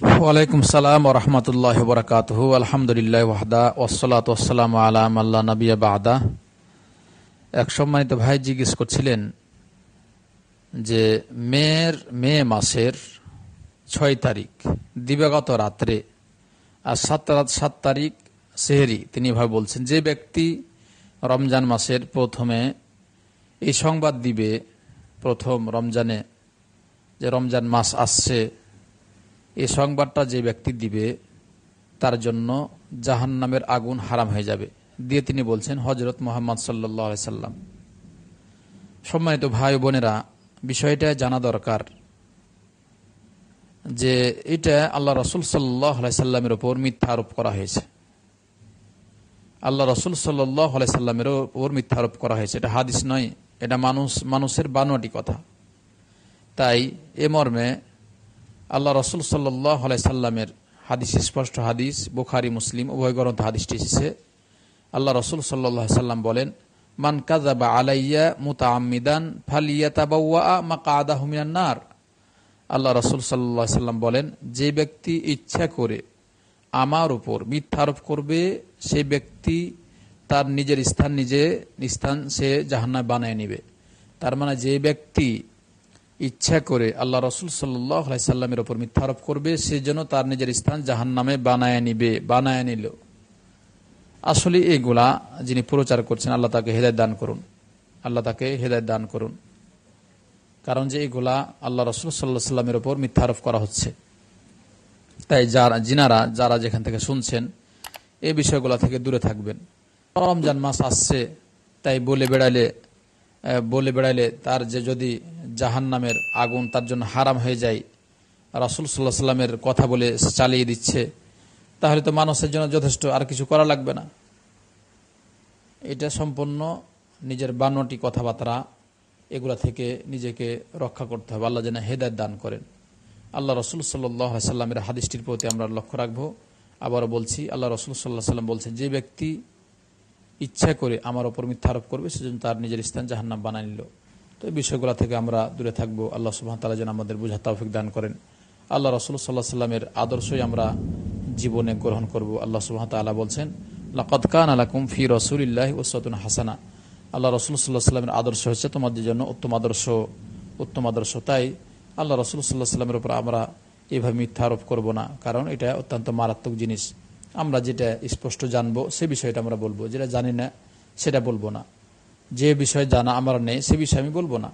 ওয়ালাইকুম সালাম ও রহমতুল্লাহ বরকাত আলহামদুলিল্লাহ ওয়াহদা ওসলাত ওসালাম আলাম আল্লাহ নবিয়া বাহদা এক সম্মানিত ভাই জিজ্ঞেস করছিলেন যে মেয়ের মে মাসের ছয় তারিখ দিবাগত রাত্রে আর সাত সাত তারিখ সেহেরি তিনি ভাই বলছেন যে ব্যক্তি রমজান মাসের প্রথমে এই সংবাদ দিবে প্রথম রমজানে যে রমজান মাস আসছে এই সংবাদটা যে ব্যক্তি দিবে তার জন্য জাহান নামের আগুন হারাম হয়ে যাবে দিয়ে তিনি বলছেন হজরত মোহাম্মদ সাল্লি সাল্লাম সম্মানিত ভাই বোনেরা বিষয়টা জানা দরকার যে এটা আল্লাহ রসুল সাল্লাই সাল্লামের ওপর মিথ্যা আরোপ করা হয়েছে আল্লাহ রসুল সাল্লাই সাল্লামের ওপর মিথ্যা আরোপ করা হয়েছে এটা হাদিস নয় এটা মানুষ মানুষের বানোয়াটি কথা তাই এ মর্মে আল্লাহ রসুল সাল্লাহ সাল্লামের হাদিস স্পষ্ট হাদিস বুখারি মুসলিম উভয় গ্রন্থ হাদিসটি এসেছে আল্লাহ রসুল সাল্লাহ সাল্লাম বলেন মান কাজা বা আলাইয়া মুতা আমিদান ফালিয়াতাবাউয়া মাকা আদা হুমিনান্নার আল্লাহ রসুল সাল্লাহ সাল্লাম বলেন যে ব্যক্তি ইচ্ছা করে আমার উপর মিথ্যা আরোপ করবে সেই ব্যক্তি তার নিজের স্থান নিজে স্থান সে জাহান্নায় বানায় নিবে তার মানে যে ব্যক্তি ইচ্ছা করে আল্লাহ রসুল সাল্লাই সাল্লামের ওপর মিথ্যারোপ করবে সে যেন তার নিজের স্থান জাহান নামে বানায় নিবে বানায় নিল আসলে এগুলা যিনি প্রচার করছেন আল্লাহ তাকে হেদায় দান করুন আল্লাহ তাকে হেদায় দান করুন কারণ যে এগুলা আল্লাহ রসুল সাল্লাহ সাল্লামের ওপর মিথ্যারোপ করা হচ্ছে তাই যারা জিনারা যারা যেখান থেকে শুনছেন এই বিষয়গুলা থেকে দূরে থাকবেন রমজান মাস আসছে তাই বলে বেড়ালে বলে বেড়াইলে তার যে যদি জাহান নামের আগুন তার জন্য হারাম হয়ে যায় রাসুল সাল্লাহ সাল্লামের কথা বলে চালিয়ে দিচ্ছে তাহলে তো মানুষের জন্য যথেষ্ট আর কিছু করা লাগবে না এটা সম্পূর্ণ নিজের বান্নটি কথাবার্তা এগুলা থেকে নিজেকে রক্ষা করতে হবে আল্লাহ যেন হেদায়ত দান করেন আল্লাহ রসুল সাল্লাহামের সাল্লামের হাদিসটির প্রতি আমরা লক্ষ্য রাখবো আবারও বলছি আল্লাহ রসুল সাল্লাহ সাল্লাম বলছেন যে ব্যক্তি ইচ্ছা করে আমার ওপর মিথ্যা আরোপ করবে সেজন্য তার নিজের স্থান জাহান্নাম বানাই নিল তো এই বিষয়গুলো থেকে আমরা দূরে থাকবো আল্লাহ সুহান তালা যেন আমাদের বুঝা তৌফিক দান করেন আল্লাহ রসুল সাল্লাহ সাল্লামের আদর্শই আমরা জীবনে গ্রহণ করব আল্লাহ সুহান তালা বলছেন লাকাত কান আলাকুম ফি রসুলিল্লাহ ওসাতুন হাসানা আল্লাহ রসুল সাল্লাহ সাল্লামের আদর্শ হচ্ছে তোমাদের জন্য উত্তম আদর্শ উত্তম আদর্শ তাই আল্লাহ রসুল সাল্লাহ সাল্লামের উপর আমরা এভাবে মিথ্যা আরোপ করবো না কারণ এটা অত্যন্ত মারাত্মক জিনিস আমরা যেটা স্পষ্ট জানবো সে বিষয়টা আমরা বলবো যেটা জানি না সেটা বলবো না যে বিষয়ে জানা আমার নেই সে বিষয়ে আমি বলবো না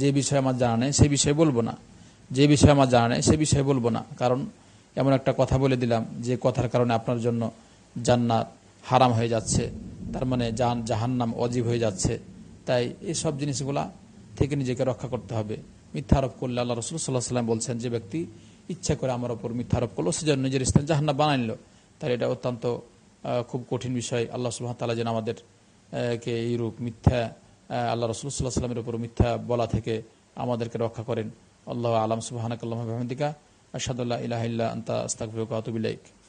যে বিষয়ে আমার জানা নেই সে বিষয়ে বলবো না যে বিষয়ে আমার জানা নেই সে বিষয়ে বলবো না কারণ এমন একটা কথা বলে দিলাম যে কথার কারণে আপনার জন্য জান্নাত হারাম হয়ে যাচ্ছে তার মানে জান জাহান্নাম অজীব হয়ে যাচ্ছে তাই এসব জিনিসগুলা থেকে নিজেকে রক্ষা করতে হবে মিথ্যা আরোপ করলে আল্লাহ রসুল সাল্লাহ সাল্লাম বলছেন যে ব্যক্তি ইচ্ছা করে আমার ওপর মিথ্যা আরোপ করলো সেজন্য নিজের স্থান জাহান্না বানাইল তাহলে এটা অত্যন্ত খুব কঠিন বিষয় আল্লাহ সুহামতাল্লাহ যেন আমাদের কে এইরূপ মিথ্যা আল্লাহ রসুল্লাহ সাল্লামের উপর মিথ্যা বলা থেকে আমাদেরকে রক্ষা করেন আল্লাহ আলম সুবাহানকাল্লাহ আহমদিকা আসাদুল্লাহ ইলাহিল্লা আন্তা আস্তাকবিল্লাইক